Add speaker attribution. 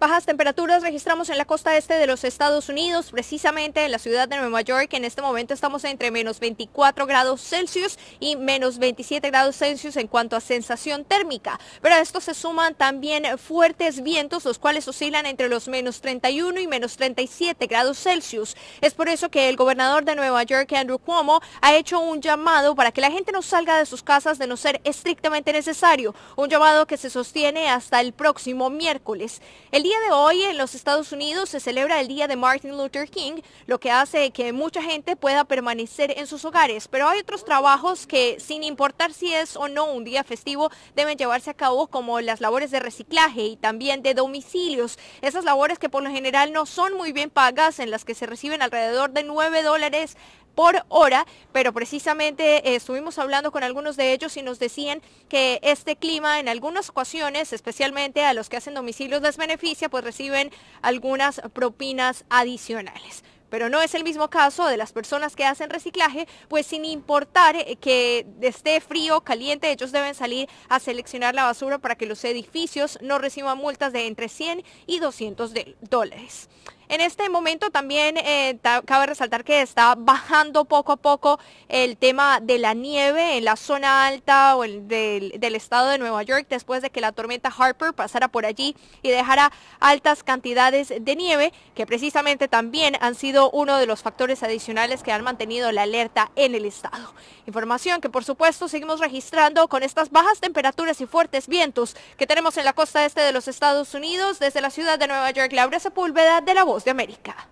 Speaker 1: Bajas temperaturas registramos en la costa este de los Estados Unidos, precisamente en la ciudad de Nueva York. En este momento estamos entre menos 24 grados Celsius y menos 27 grados Celsius en cuanto a sensación térmica. Pero a esto se suman también fuertes vientos, los cuales oscilan entre los menos 31 y menos 37 grados Celsius. Es por eso que el gobernador de Nueva York, Andrew Cuomo, ha hecho un llamado para que la gente no salga de sus casas de no ser estrictamente necesario. Un llamado que se sostiene hasta el próximo miércoles día de hoy en los Estados Unidos se celebra el Día de Martin Luther King, lo que hace que mucha gente pueda permanecer en sus hogares, pero hay otros trabajos que sin importar si es o no un día festivo deben llevarse a cabo como las labores de reciclaje y también de domicilios, esas labores que por lo general no son muy bien pagas, en las que se reciben alrededor de 9 dólares por hora, pero precisamente eh, estuvimos hablando con algunos de ellos y nos decían que este clima en algunas ocasiones, especialmente a los que hacen domicilios les beneficia, pues reciben algunas propinas adicionales. Pero no es el mismo caso de las personas que hacen reciclaje, pues sin importar eh, que esté frío o caliente, ellos deben salir a seleccionar la basura para que los edificios no reciban multas de entre 100 y 200 dólares. En este momento también eh, cabe resaltar que está bajando poco a poco el tema de la nieve en la zona alta o el del, estado de Nueva York después de que la tormenta Harper pasara por allí y dejara altas cantidades de nieve que precisamente también han sido uno de los factores adicionales que han mantenido la alerta en el estado. Información que por supuesto seguimos registrando con estas bajas temperaturas y fuertes vientos que tenemos en la costa este de los Estados Unidos desde la ciudad de Nueva York. Laura Sepúlveda de la Voz de América.